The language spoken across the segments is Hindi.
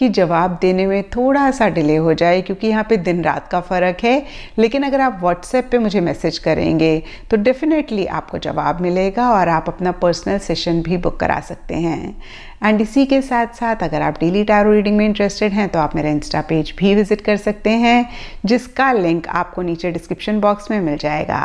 कि जवाब देने में थोड़ा सा डिले हो जाए क्योंकि यहाँ पे दिन रात का फ़र्क है लेकिन अगर आप व्हाट्सएप पे मुझे मैसेज करेंगे तो डेफ़िनेटली आपको जवाब मिलेगा और आप अपना पर्सनल सेशन भी बुक करा सकते हैं एंड इसी के साथ साथ अगर आप डेली टैरो रीडिंग में इंटरेस्टेड हैं तो आप मेरा इंस्टा पेज भी विज़िट कर सकते हैं जिसका लिंक आपको नीचे डिस्क्रिप्शन बॉक्स में मिल जाएगा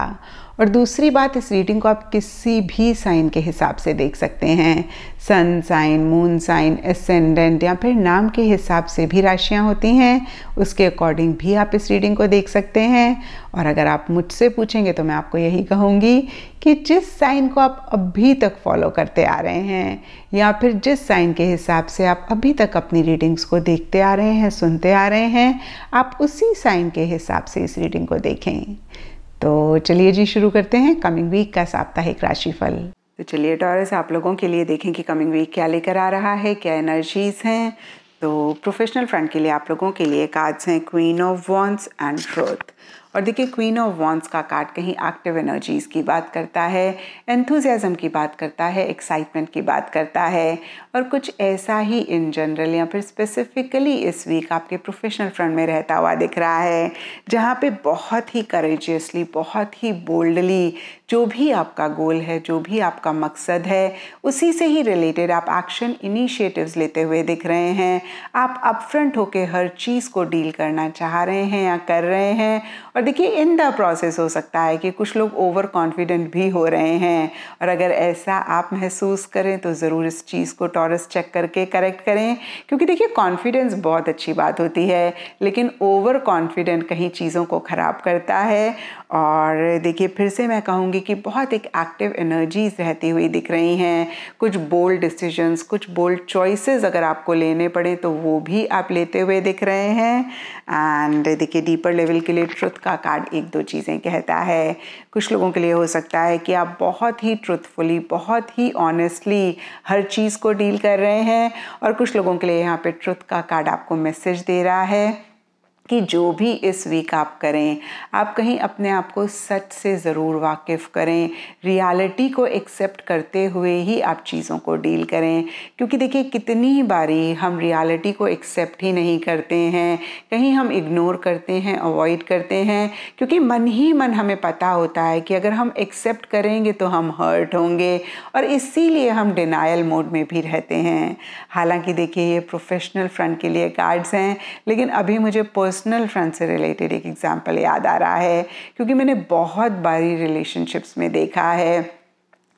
और दूसरी बात इस रीडिंग को आप किसी भी साइन के हिसाब से देख सकते हैं sun sign moon sign ascendant या फिर नाम के हिसाब से भी राशियाँ होती हैं उसके अकॉर्डिंग भी आप इस रीडिंग को देख सकते हैं और अगर आप मुझसे पूछेंगे तो मैं आपको यही कहूँगी कि जिस साइन को आप अभी तक फॉलो करते आ रहे हैं या फिर जिस साइन के हिसाब से आप अभी तक अपनी रीडिंग्स को देखते आ रहे हैं सुनते आ रहे हैं आप उसी साइन के हिसाब से इस रीडिंग को देखें तो चलिए जी शुरू करते हैं कमिंग वीक का साप्ताहिक राशिफल तो चलिए टॉरस आप लोगों के लिए देखें कि कमिंग वीक क्या लेकर आ रहा है क्या एनर्जीज़ हैं तो प्रोफेशनल फ्रेंड के लिए आप लोगों के लिए कार्ड्स हैं queen of wands and truth और देखिए क्वीन ऑफ वॉन्स का कार्ड कहीं एक्टिव एनर्जीज़ की बात करता है एंथुजियाज़म की बात करता है एक्साइटमेंट की बात करता है और कुछ ऐसा ही इन जनरल या फिर स्पेसिफिकली इस वीक आपके प्रोफेशनल फ्रंट में रहता हुआ दिख रहा है जहाँ पे बहुत ही करेजियसली बहुत ही बोल्डली जो भी आपका गोल है जो भी आपका मकसद है उसी से ही रिलेटेड आप एक्शन इनिशिएटिव्स लेते हुए दिख रहे हैं आप अपफ्रंट होकर हर चीज़ को डील करना चाह रहे हैं या कर रहे हैं और देखिए इन द प्रोसेस हो सकता है कि कुछ लोग ओवर कॉन्फिडेंट भी हो रहे हैं और अगर ऐसा आप महसूस करें तो ज़रूर इस चीज़ को टॉरस चेक करके करेक्ट करें क्योंकि देखिए कॉन्फिडेंस बहुत अच्छी बात होती है लेकिन ओवर कॉन्फिडेंट कहीं चीज़ों को ख़राब करता है और देखिए फिर से मैं कहूँगी कि बहुत एक एक्टिव एनर्जीज रहती हुई दिख रही हैं कुछ बोल्ड डिसीजंस कुछ बोल्ड चॉइसेस अगर आपको लेने पड़े तो वो भी आप लेते हुए दिख रहे हैं एंड देखिए डीपर लेवल के लिए ट्रुथ का का कार्ड एक दो चीज़ें कहता है कुछ लोगों के लिए हो सकता है कि आप बहुत ही ट्रुथफुली बहुत ही ऑनेस्टली हर चीज़ को डील कर रहे हैं और कुछ लोगों के लिए यहाँ पे ट्रुथ का कार्ड आपको मैसेज दे रहा है कि जो भी इस वीक आप करें आप कहीं अपने आप को सच से ज़रूर वाकिफ़ करें रियलिटी को एक्सेप्ट करते हुए ही आप चीज़ों को डील करें क्योंकि देखिए कितनी बारी हम रियलिटी को एक्सेप्ट ही नहीं करते हैं कहीं हम इग्नोर करते हैं अवॉइड करते हैं क्योंकि मन ही मन हमें पता होता है कि अगर हम एक्सेप्ट करेंगे तो हम हर्ट होंगे और इसीलिए हम डिनाइल मोड में भी रहते हैं हालांकि देखिए ये प्रोफेशनल फ्रंट के लिए कार्ड्स हैं लेकिन अभी मुझे पर्स पर्सनल फ्रेंड से रिलेटेड एक एग्ज़ाम्पल याद आ रहा है क्योंकि मैंने बहुत बारी रिलेशनशिप्स में देखा है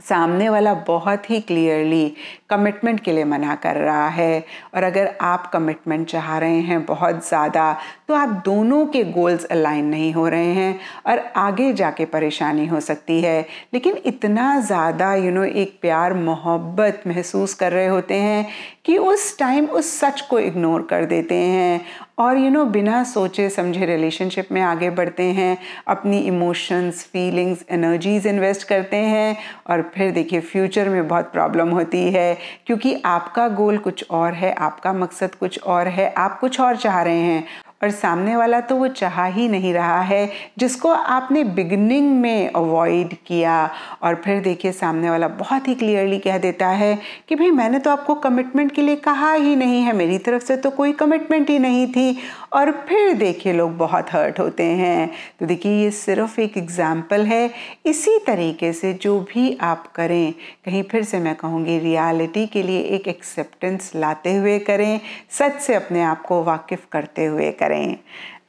सामने वाला बहुत ही क्लियरली कमिटमेंट के लिए मना कर रहा है और अगर आप कमिटमेंट चाह रहे हैं बहुत ज़्यादा तो आप दोनों के गोल्स अलाइन नहीं हो रहे हैं और आगे जाके परेशानी हो सकती है लेकिन इतना ज़्यादा यू नो एक प्यार मोहब्बत महसूस कर रहे होते हैं कि उस टाइम उस सच को इग्नोर कर देते हैं और यू you नो know, बिना सोचे समझे रिलेशनशिप में आगे बढ़ते हैं अपनी इमोशंस फीलिंग्स एनर्जीज इन्वेस्ट करते हैं और फिर देखिए फ्यूचर में बहुत प्रॉब्लम होती है क्योंकि आपका गोल कुछ और है आपका मकसद कुछ और है आप कुछ और चाह रहे हैं और सामने वाला तो वो चाह ही नहीं रहा है जिसको आपने बिगनिंग में अवॉइड किया और फिर देखिए सामने वाला बहुत ही क्लियरली कह देता है कि भाई मैंने तो आपको कमिटमेंट के लिए कहा ही नहीं है मेरी तरफ से तो कोई कमिटमेंट ही नहीं थी और फिर देखिए लोग बहुत हर्ट होते हैं तो देखिए ये सिर्फ एक एग्ज़ाम्पल है इसी तरीके से जो भी आप करें कहीं फिर से मैं कहूँगी रियालिटी के लिए एक एक्सेप्टेंस लाते हुए करें सच से अपने आप को वाकिफ़ करते हुए करें करें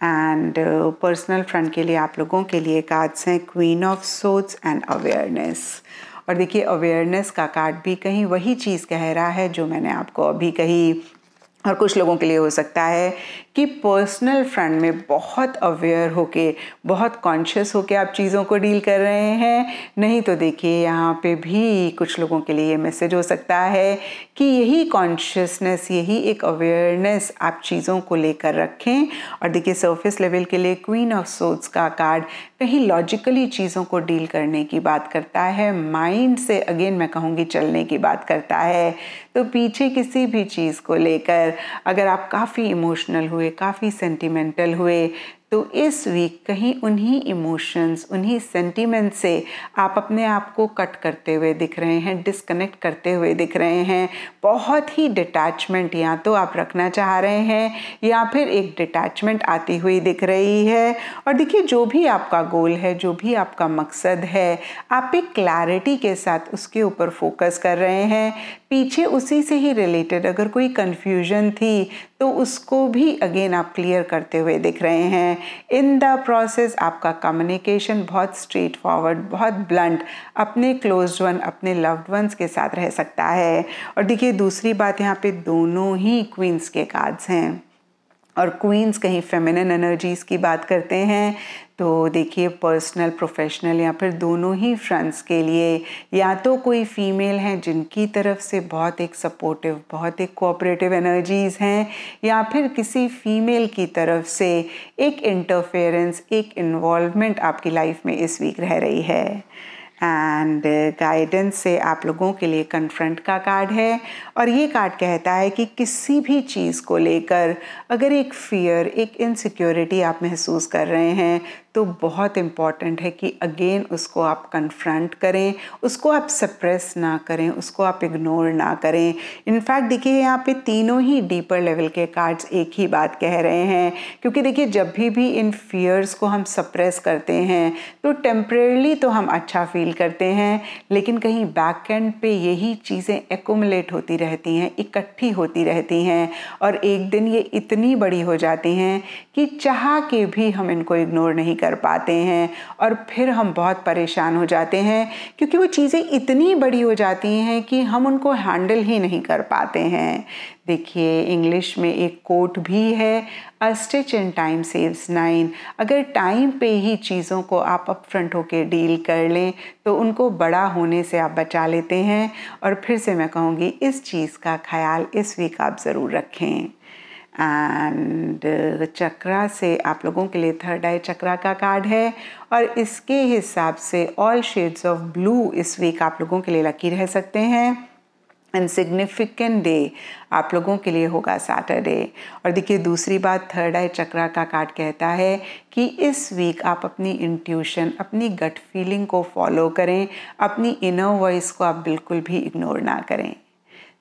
एंड पर्सनल फ्रंट के लिए आप लोगों के लिए कार्ड्स हैं क्वीन ऑफ सोच एंड अवेयरनेस और देखिए अवेयरनेस का कार्ड भी कहीं वही चीज़ कह रहा है जो मैंने आपको अभी कही और कुछ लोगों के लिए हो सकता है कि पर्सनल फ्रंट में बहुत अवेयर होके बहुत कॉन्शियस होके आप चीज़ों को डील कर रहे हैं नहीं तो देखिए यहाँ पे भी कुछ लोगों के लिए ये मैसेज हो सकता है कि यही कॉन्शियसनेस यही एक अवेयरनेस आप चीज़ों को लेकर रखें और देखिए सरफेस लेवल के लिए क्वीन ऑफ सोट्स का कार्ड कहीं लॉजिकली चीज़ों को डील करने की बात करता है माइंड से अगेन मैं कहूँगी चलने की बात करता है तो पीछे किसी भी चीज़ को लेकर अगर आप काफ़ी इमोशनल हुए काफ़ी सेंटिमेंटल हुए तो इस वीक कहीं उन्हीं इमोशंस उन्हीं सेंटीमेंट से आप अपने आप को कट करते हुए दिख रहे हैं डिस्कनेक्ट करते हुए दिख रहे हैं बहुत ही डिटैचमेंट या तो आप रखना चाह रहे हैं या फिर एक डिटैचमेंट आती हुई दिख रही है और देखिए जो भी आपका गोल है जो भी आपका मकसद है आप एक क्लैरिटी के साथ उसके ऊपर फोकस कर रहे हैं पीछे उसी से ही रिलेटेड अगर कोई कन्फ्यूजन थी तो उसको भी अगेन आप क्लियर करते हुए दिख रहे हैं इन द प्रोसेस आपका कम्युनिकेशन बहुत स्ट्रेट फॉरवर्ड बहुत ब्लंट अपने क्लोज वन अपने लव्ड वंस के साथ रह सकता है और देखिए दूसरी बात यहाँ पे दोनों ही क्वींस के कार्ड्स हैं और क्वींस कहीं फेमिनिन एनर्जीज़ की बात करते हैं तो देखिए पर्सनल प्रोफेशनल या फिर दोनों ही फ्रेंड्स के लिए या तो कोई फीमेल हैं जिनकी तरफ से बहुत एक सपोर्टिव बहुत एक कोऑपरेटिव एनर्जीज़ हैं या फिर किसी फीमेल की तरफ से एक इंटरफेरेंस एक इन्वॉल्वमेंट आपकी लाइफ में इस वीक रह रही है एंड गाइडेंस uh, से आप लोगों के लिए कन्फ्रंट का कार्ड है और ये कार्ड कहता है कि किसी भी चीज़ को लेकर अगर एक फियर एक इनसिक्योरिटी आप महसूस कर रहे हैं तो बहुत इम्पॉर्टेंट है कि अगेन उसको आप कन्फ्रंट करें उसको आप सप्रेस ना करें उसको आप इग्नोर ना करें इनफैक्ट देखिए यहाँ पे तीनों ही डीपर लेवल के कार्ड्स एक ही बात कह रहे हैं क्योंकि देखिए जब भी भी इन फियर्स को हम सप्रेस करते हैं तो टेम्परेली तो हम अच्छा फील करते हैं लेकिन कहीं बैक एंड पे यही चीज़ें एकोमलेट होती रहती हैं इकट्ठी होती रहती हैं और एक दिन ये इतनी बड़ी हो जाती हैं कि चाह के भी हम इनको इग्नोर नहीं कर पाते हैं और फिर हम बहुत परेशान हो जाते हैं क्योंकि वो चीज़ें इतनी बड़ी हो जाती हैं कि हम उनको हैंडल ही नहीं कर पाते हैं देखिए इंग्लिश में एक कोट भी है a stitch in time saves nine अगर टाइम पे ही चीज़ों को आप अपफ्रंट होकर डील कर लें तो उनको बड़ा होने से आप बचा लेते हैं और फिर से मैं कहूँगी इस चीज़ का ख्याल इस वीक आप ज़रूर रखें एंड चक्रा uh, से आप लोगों के लिए थर्ड आई चक्रा का कार्ड है और इसके हिसाब से ऑल शेड्स ऑफ ब्लू इस वीक आप लोगों के लिए लकी रह सकते हैं एंड सिग्निफिकेंट डे आप लोगों के लिए होगा सैटरडे और देखिए दूसरी बात थर्ड आई चक्रा का कार्ड कहता है कि इस वीक आप अपनी इंट्यूशन अपनी गट फीलिंग को फॉलो करें अपनी इनर वॉइस को आप बिल्कुल भी इग्नोर ना करें